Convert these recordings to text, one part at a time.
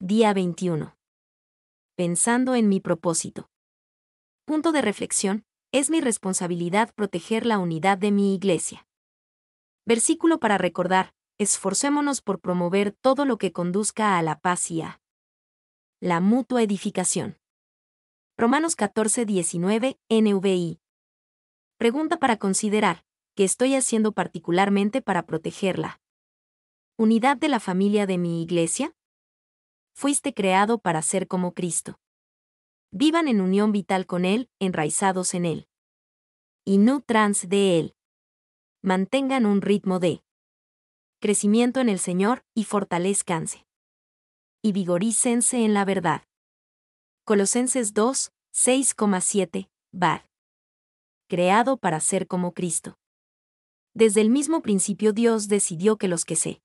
Día 21. Pensando en mi propósito. Punto de reflexión, es mi responsabilidad proteger la unidad de mi iglesia. Versículo para recordar, esforcémonos por promover todo lo que conduzca a la paz y a la mutua edificación. Romanos 14, 19, NVI. Pregunta para considerar, ¿qué estoy haciendo particularmente para protegerla? ¿Unidad de la familia de mi iglesia? fuiste creado para ser como Cristo. Vivan en unión vital con Él, enraizados en Él. Y no trans de Él. Mantengan un ritmo de crecimiento en el Señor y fortalezcanse. Y vigorícense en la verdad. Colosenses 2, 6,7, Bar. Creado para ser como Cristo. Desde el mismo principio Dios decidió que los que se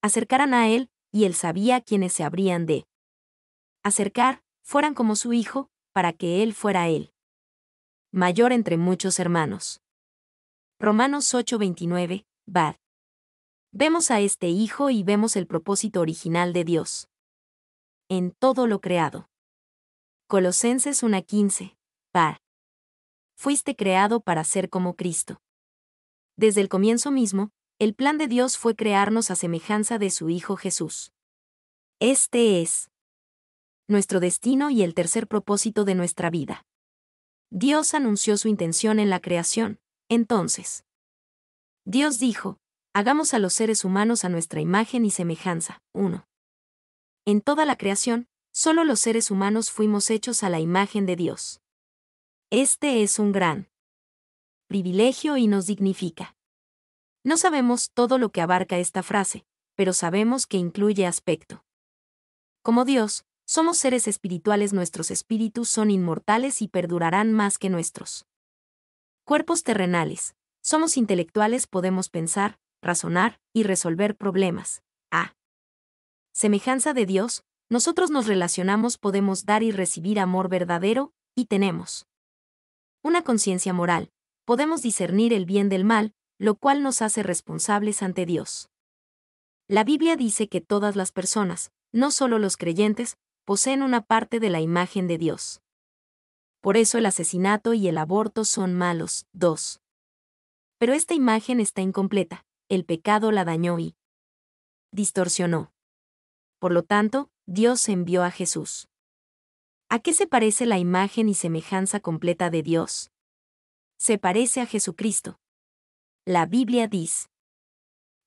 acercaran a Él y él sabía quienes se habrían de acercar, fueran como su hijo, para que él fuera él. Mayor entre muchos hermanos. Romanos 8:29, Vad. Vemos a este hijo y vemos el propósito original de Dios. En todo lo creado. Colosenses 1:15, Vad. Fuiste creado para ser como Cristo. Desde el comienzo mismo, el plan de Dios fue crearnos a semejanza de su Hijo Jesús. Este es nuestro destino y el tercer propósito de nuestra vida. Dios anunció su intención en la creación, entonces. Dios dijo, hagamos a los seres humanos a nuestra imagen y semejanza. Uno. En toda la creación, solo los seres humanos fuimos hechos a la imagen de Dios. Este es un gran privilegio y nos dignifica. No sabemos todo lo que abarca esta frase, pero sabemos que incluye aspecto. Como Dios, somos seres espirituales, nuestros espíritus son inmortales y perdurarán más que nuestros cuerpos terrenales. Somos intelectuales, podemos pensar, razonar y resolver problemas. A. Semejanza de Dios, nosotros nos relacionamos, podemos dar y recibir amor verdadero, y tenemos una conciencia moral, podemos discernir el bien del mal, lo cual nos hace responsables ante Dios. La Biblia dice que todas las personas, no solo los creyentes, poseen una parte de la imagen de Dios. Por eso el asesinato y el aborto son malos. dos. Pero esta imagen está incompleta, el pecado la dañó y distorsionó. Por lo tanto, Dios envió a Jesús. ¿A qué se parece la imagen y semejanza completa de Dios? Se parece a Jesucristo la Biblia dice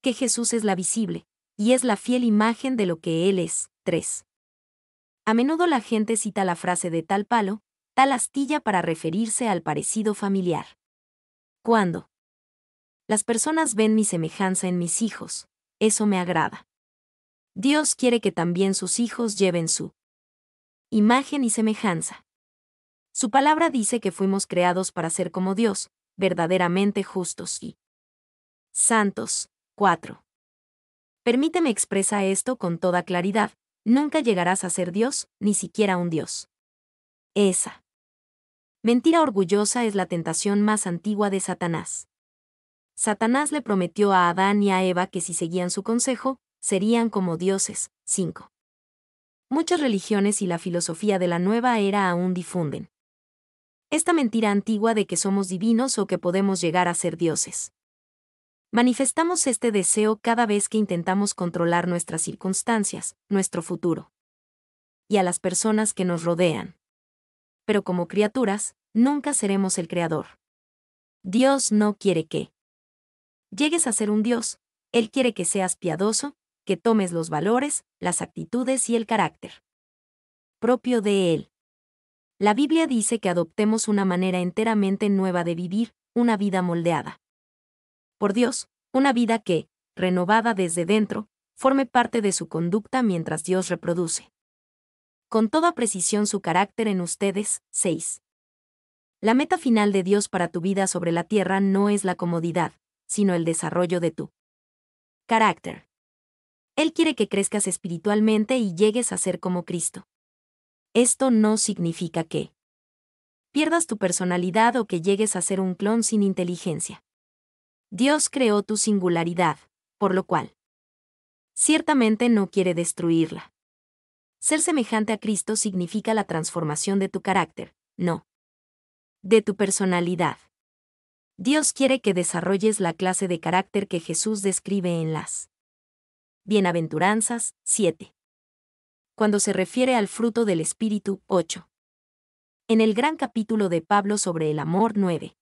que Jesús es la visible, y es la fiel imagen de lo que Él es. 3. A menudo la gente cita la frase de tal palo, tal astilla para referirse al parecido familiar. Cuando las personas ven mi semejanza en mis hijos, eso me agrada. Dios quiere que también sus hijos lleven su imagen y semejanza. Su palabra dice que fuimos creados para ser como Dios, verdaderamente justos y Santos. 4. Permíteme expresa esto con toda claridad, nunca llegarás a ser Dios, ni siquiera un Dios. Esa. Mentira orgullosa es la tentación más antigua de Satanás. Satanás le prometió a Adán y a Eva que si seguían su consejo, serían como dioses. 5. Muchas religiones y la filosofía de la nueva era aún difunden. Esta mentira antigua de que somos divinos o que podemos llegar a ser dioses. Manifestamos este deseo cada vez que intentamos controlar nuestras circunstancias, nuestro futuro. Y a las personas que nos rodean. Pero como criaturas, nunca seremos el creador. Dios no quiere que llegues a ser un Dios, Él quiere que seas piadoso, que tomes los valores, las actitudes y el carácter propio de Él. La Biblia dice que adoptemos una manera enteramente nueva de vivir, una vida moldeada por Dios, una vida que, renovada desde dentro, forme parte de su conducta mientras Dios reproduce. Con toda precisión su carácter en ustedes, 6. La meta final de Dios para tu vida sobre la tierra no es la comodidad, sino el desarrollo de tu carácter. Él quiere que crezcas espiritualmente y llegues a ser como Cristo. Esto no significa que pierdas tu personalidad o que llegues a ser un clon sin inteligencia. Dios creó tu singularidad, por lo cual ciertamente no quiere destruirla. Ser semejante a Cristo significa la transformación de tu carácter, no de tu personalidad. Dios quiere que desarrolles la clase de carácter que Jesús describe en las Bienaventuranzas 7. Cuando se refiere al fruto del Espíritu 8. En el gran capítulo de Pablo sobre el amor 9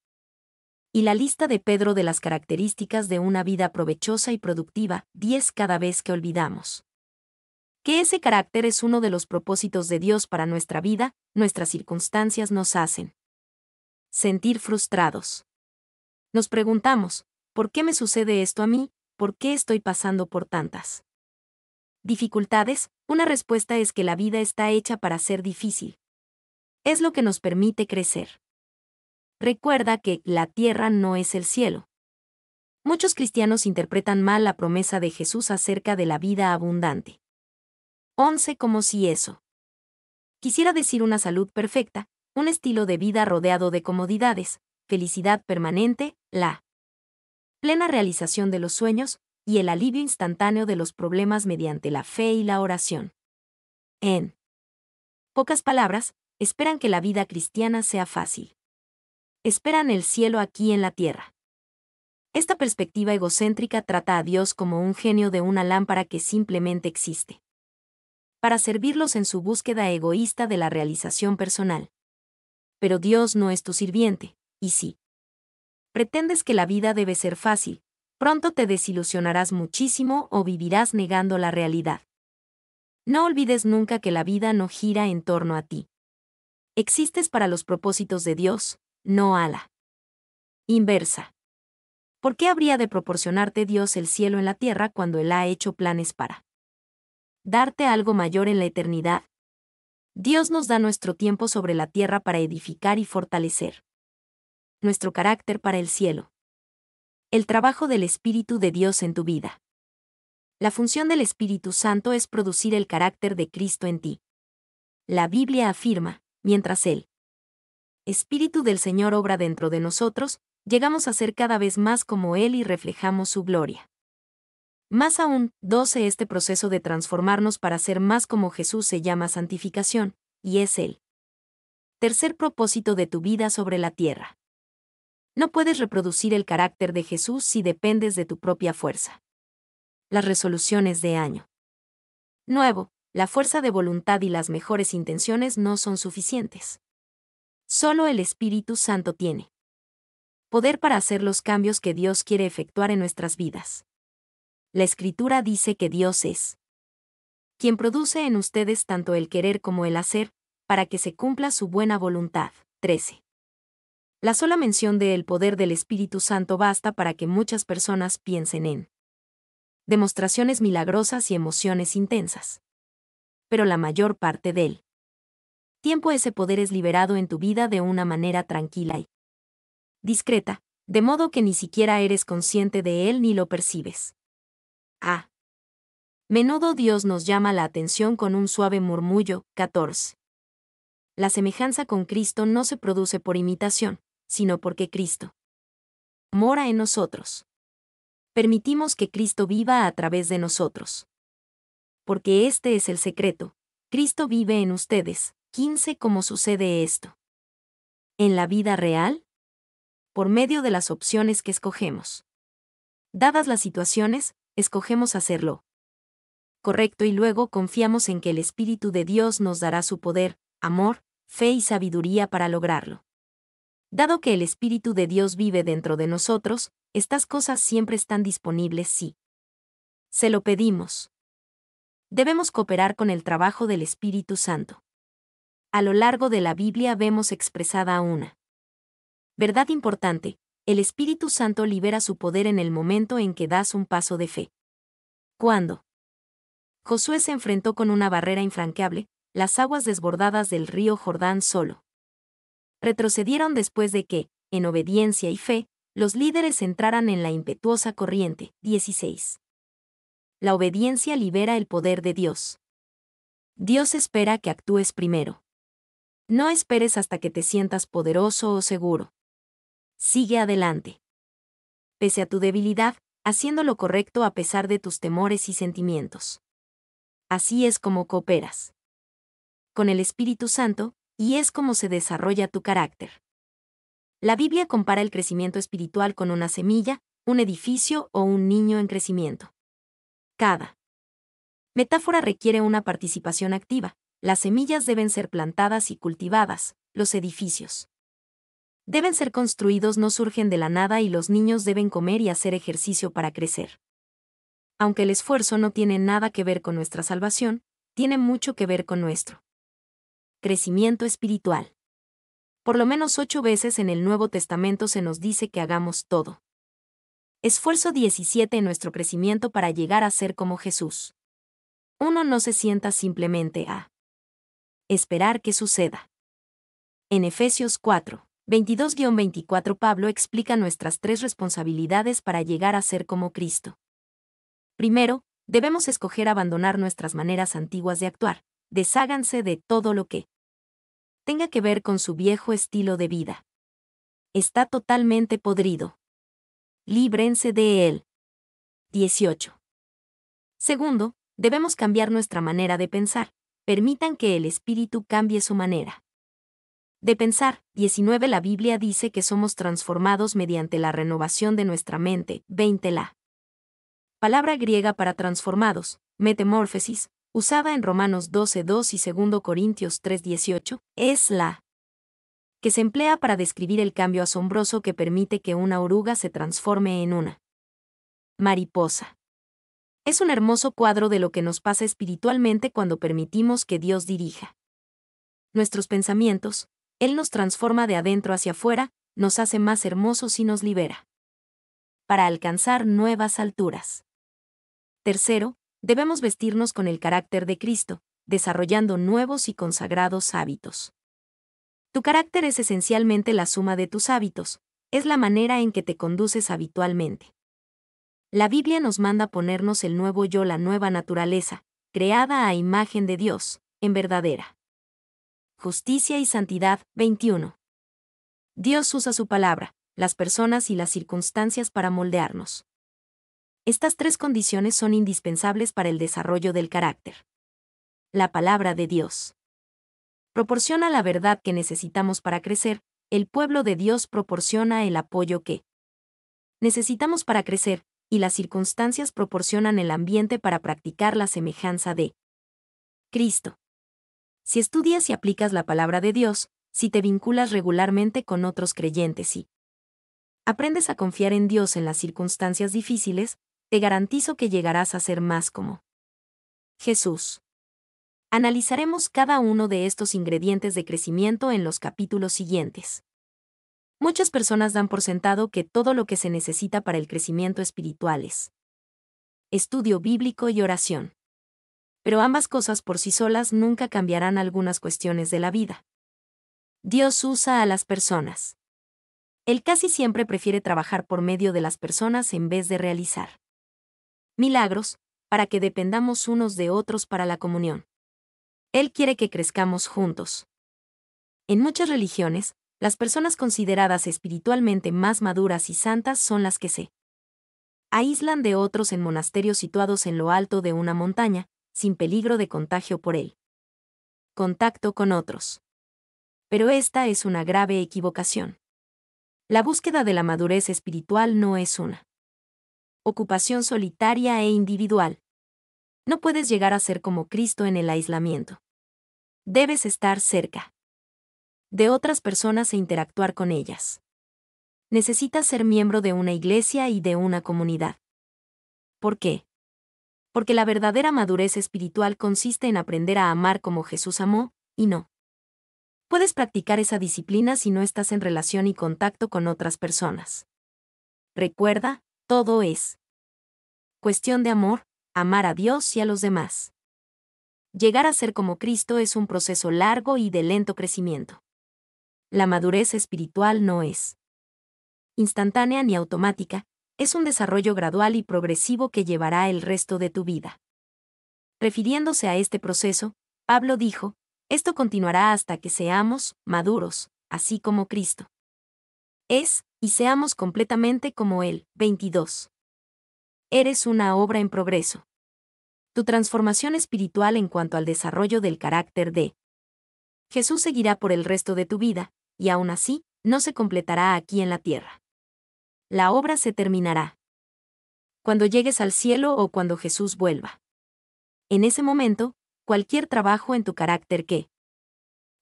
y la lista de Pedro de las características de una vida provechosa y productiva, 10 cada vez que olvidamos. Que ese carácter es uno de los propósitos de Dios para nuestra vida, nuestras circunstancias nos hacen sentir frustrados. Nos preguntamos, ¿por qué me sucede esto a mí? ¿Por qué estoy pasando por tantas dificultades? Una respuesta es que la vida está hecha para ser difícil. Es lo que nos permite crecer recuerda que la tierra no es el cielo. Muchos cristianos interpretan mal la promesa de Jesús acerca de la vida abundante. 11. Como si eso. Quisiera decir una salud perfecta, un estilo de vida rodeado de comodidades, felicidad permanente, la plena realización de los sueños y el alivio instantáneo de los problemas mediante la fe y la oración. En pocas palabras, esperan que la vida cristiana sea fácil esperan el cielo aquí en la tierra. Esta perspectiva egocéntrica trata a Dios como un genio de una lámpara que simplemente existe. Para servirlos en su búsqueda egoísta de la realización personal. Pero Dios no es tu sirviente, y sí. Pretendes que la vida debe ser fácil, pronto te desilusionarás muchísimo o vivirás negando la realidad. No olvides nunca que la vida no gira en torno a ti. Existes para los propósitos de Dios, no ala. Inversa. ¿Por qué habría de proporcionarte Dios el cielo en la tierra cuando Él ha hecho planes para darte algo mayor en la eternidad? Dios nos da nuestro tiempo sobre la tierra para edificar y fortalecer nuestro carácter para el cielo. El trabajo del Espíritu de Dios en tu vida. La función del Espíritu Santo es producir el carácter de Cristo en ti. La Biblia afirma, mientras Él Espíritu del Señor obra dentro de nosotros, llegamos a ser cada vez más como Él y reflejamos su gloria. Más aún, 12. Este proceso de transformarnos para ser más como Jesús se llama santificación, y es Él. tercer propósito de tu vida sobre la tierra. No puedes reproducir el carácter de Jesús si dependes de tu propia fuerza. Las resoluciones de año. Nuevo, la fuerza de voluntad y las mejores intenciones no son suficientes. Solo el Espíritu Santo tiene poder para hacer los cambios que Dios quiere efectuar en nuestras vidas. La Escritura dice que Dios es quien produce en ustedes tanto el querer como el hacer, para que se cumpla su buena voluntad. 13. La sola mención del poder del Espíritu Santo basta para que muchas personas piensen en demostraciones milagrosas y emociones intensas. Pero la mayor parte de él tiempo ese poder es liberado en tu vida de una manera tranquila y discreta, de modo que ni siquiera eres consciente de él ni lo percibes. A. Ah. Menudo Dios nos llama la atención con un suave murmullo. 14. La semejanza con Cristo no se produce por imitación, sino porque Cristo mora en nosotros. Permitimos que Cristo viva a través de nosotros. Porque este es el secreto. Cristo vive en ustedes, 15 ¿Cómo sucede esto? En la vida real, por medio de las opciones que escogemos. Dadas las situaciones, escogemos hacerlo correcto y luego confiamos en que el Espíritu de Dios nos dará su poder, amor, fe y sabiduría para lograrlo. Dado que el Espíritu de Dios vive dentro de nosotros, estas cosas siempre están disponibles Sí. se lo pedimos. Debemos cooperar con el trabajo del Espíritu Santo a lo largo de la Biblia vemos expresada una. Verdad importante, el Espíritu Santo libera su poder en el momento en que das un paso de fe. ¿Cuándo? Josué se enfrentó con una barrera infranqueable, las aguas desbordadas del río Jordán solo. Retrocedieron después de que, en obediencia y fe, los líderes entraran en la impetuosa corriente. 16. La obediencia libera el poder de Dios. Dios espera que actúes primero. No esperes hasta que te sientas poderoso o seguro. Sigue adelante. Pese a tu debilidad, haciendo lo correcto a pesar de tus temores y sentimientos. Así es como cooperas. Con el Espíritu Santo, y es como se desarrolla tu carácter. La Biblia compara el crecimiento espiritual con una semilla, un edificio o un niño en crecimiento. Cada metáfora requiere una participación activa, las semillas deben ser plantadas y cultivadas, los edificios deben ser construidos no surgen de la nada y los niños deben comer y hacer ejercicio para crecer. Aunque el esfuerzo no tiene nada que ver con nuestra salvación, tiene mucho que ver con nuestro crecimiento espiritual. Por lo menos ocho veces en el Nuevo Testamento se nos dice que hagamos todo. Esfuerzo 17 en nuestro crecimiento para llegar a ser como Jesús. Uno no se sienta simplemente a esperar que suceda. En Efesios 4, 22-24 Pablo explica nuestras tres responsabilidades para llegar a ser como Cristo. Primero, debemos escoger abandonar nuestras maneras antiguas de actuar, desháganse de todo lo que tenga que ver con su viejo estilo de vida. Está totalmente podrido. Líbrense de él. 18. Segundo, debemos cambiar nuestra manera de pensar, permitan que el Espíritu cambie su manera. De pensar, 19 La Biblia dice que somos transformados mediante la renovación de nuestra mente, 20 La palabra griega para transformados, metamorfosis, usada en Romanos 12.2 y 2 Corintios 3.18, es la que se emplea para describir el cambio asombroso que permite que una oruga se transforme en una mariposa. Es un hermoso cuadro de lo que nos pasa espiritualmente cuando permitimos que Dios dirija. Nuestros pensamientos, Él nos transforma de adentro hacia afuera, nos hace más hermosos y nos libera. Para alcanzar nuevas alturas. Tercero, debemos vestirnos con el carácter de Cristo, desarrollando nuevos y consagrados hábitos. Tu carácter es esencialmente la suma de tus hábitos, es la manera en que te conduces habitualmente. La Biblia nos manda ponernos el nuevo yo, la nueva naturaleza, creada a imagen de Dios, en verdadera. Justicia y Santidad 21. Dios usa su palabra, las personas y las circunstancias para moldearnos. Estas tres condiciones son indispensables para el desarrollo del carácter. La palabra de Dios. Proporciona la verdad que necesitamos para crecer, el pueblo de Dios proporciona el apoyo que necesitamos para crecer, y las circunstancias proporcionan el ambiente para practicar la semejanza de Cristo. Si estudias y aplicas la palabra de Dios, si te vinculas regularmente con otros creyentes y aprendes a confiar en Dios en las circunstancias difíciles, te garantizo que llegarás a ser más como Jesús. Analizaremos cada uno de estos ingredientes de crecimiento en los capítulos siguientes muchas personas dan por sentado que todo lo que se necesita para el crecimiento espiritual es estudio bíblico y oración. Pero ambas cosas por sí solas nunca cambiarán algunas cuestiones de la vida. Dios usa a las personas. Él casi siempre prefiere trabajar por medio de las personas en vez de realizar milagros, para que dependamos unos de otros para la comunión. Él quiere que crezcamos juntos. En muchas religiones, las personas consideradas espiritualmente más maduras y santas son las que se aíslan de otros en monasterios situados en lo alto de una montaña, sin peligro de contagio por él. Contacto con otros. Pero esta es una grave equivocación. La búsqueda de la madurez espiritual no es una ocupación solitaria e individual. No puedes llegar a ser como Cristo en el aislamiento. Debes estar cerca de otras personas e interactuar con ellas. Necesitas ser miembro de una iglesia y de una comunidad. ¿Por qué? Porque la verdadera madurez espiritual consiste en aprender a amar como Jesús amó, y no. Puedes practicar esa disciplina si no estás en relación y contacto con otras personas. Recuerda, todo es cuestión de amor, amar a Dios y a los demás. Llegar a ser como Cristo es un proceso largo y de lento crecimiento la madurez espiritual no es instantánea ni automática, es un desarrollo gradual y progresivo que llevará el resto de tu vida. Refiriéndose a este proceso, Pablo dijo, esto continuará hasta que seamos maduros, así como Cristo. Es, y seamos completamente como Él. 22. Eres una obra en progreso. Tu transformación espiritual en cuanto al desarrollo del carácter de Jesús seguirá por el resto de tu vida, y aún así, no se completará aquí en la tierra. La obra se terminará. Cuando llegues al cielo o cuando Jesús vuelva. En ese momento, cualquier trabajo en tu carácter que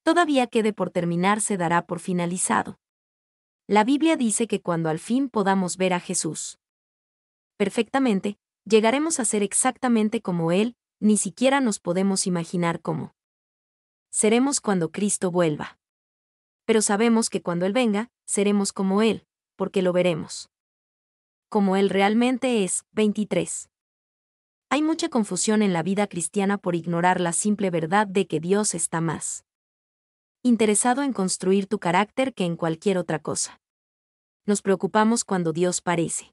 todavía quede por terminar se dará por finalizado. La Biblia dice que cuando al fin podamos ver a Jesús perfectamente, llegaremos a ser exactamente como Él, ni siquiera nos podemos imaginar cómo seremos cuando Cristo vuelva pero sabemos que cuando Él venga, seremos como Él, porque lo veremos. Como Él realmente es, 23. Hay mucha confusión en la vida cristiana por ignorar la simple verdad de que Dios está más interesado en construir tu carácter que en cualquier otra cosa. Nos preocupamos cuando Dios parece.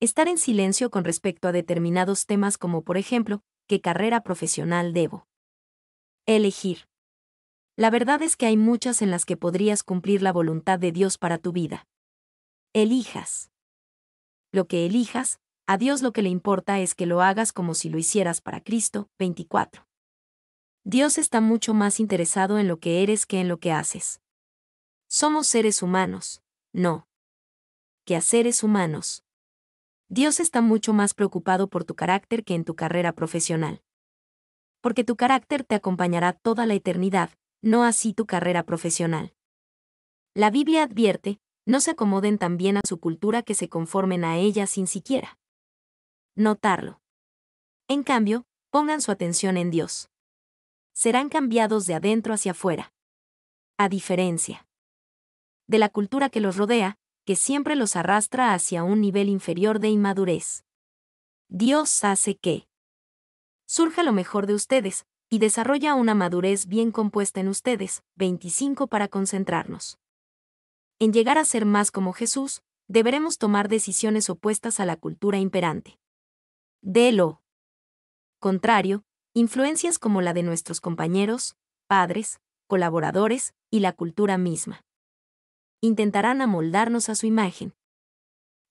Estar en silencio con respecto a determinados temas como por ejemplo, ¿qué carrera profesional debo elegir? La verdad es que hay muchas en las que podrías cumplir la voluntad de Dios para tu vida. Elijas. Lo que elijas, a Dios lo que le importa es que lo hagas como si lo hicieras para Cristo. 24. Dios está mucho más interesado en lo que eres que en lo que haces. Somos seres humanos, no. Que seres humanos. Dios está mucho más preocupado por tu carácter que en tu carrera profesional. Porque tu carácter te acompañará toda la eternidad, no así tu carrera profesional. La Biblia advierte, no se acomoden tan bien a su cultura que se conformen a ella sin siquiera notarlo. En cambio, pongan su atención en Dios. Serán cambiados de adentro hacia afuera. A diferencia de la cultura que los rodea, que siempre los arrastra hacia un nivel inferior de inmadurez. Dios hace que surja lo mejor de ustedes, y desarrolla una madurez bien compuesta en ustedes, 25 para concentrarnos. En llegar a ser más como Jesús, deberemos tomar decisiones opuestas a la cultura imperante. De lo contrario, influencias como la de nuestros compañeros, padres, colaboradores y la cultura misma. Intentarán amoldarnos a su imagen.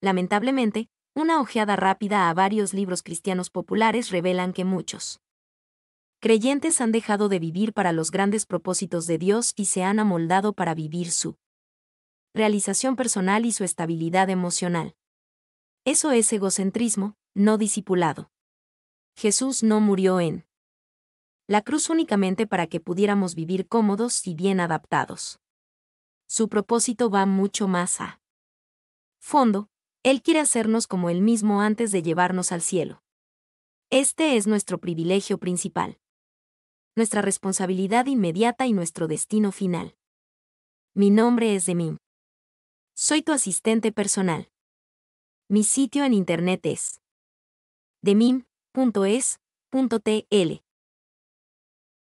Lamentablemente, una ojeada rápida a varios libros cristianos populares revelan que muchos creyentes han dejado de vivir para los grandes propósitos de Dios y se han amoldado para vivir su realización personal y su estabilidad emocional. Eso es egocentrismo, no discipulado. Jesús no murió en la cruz únicamente para que pudiéramos vivir cómodos y bien adaptados. Su propósito va mucho más a fondo, Él quiere hacernos como Él mismo antes de llevarnos al cielo. Este es nuestro privilegio principal nuestra responsabilidad inmediata y nuestro destino final. Mi nombre es Demim. Soy tu asistente personal. Mi sitio en internet es demim.es.tl.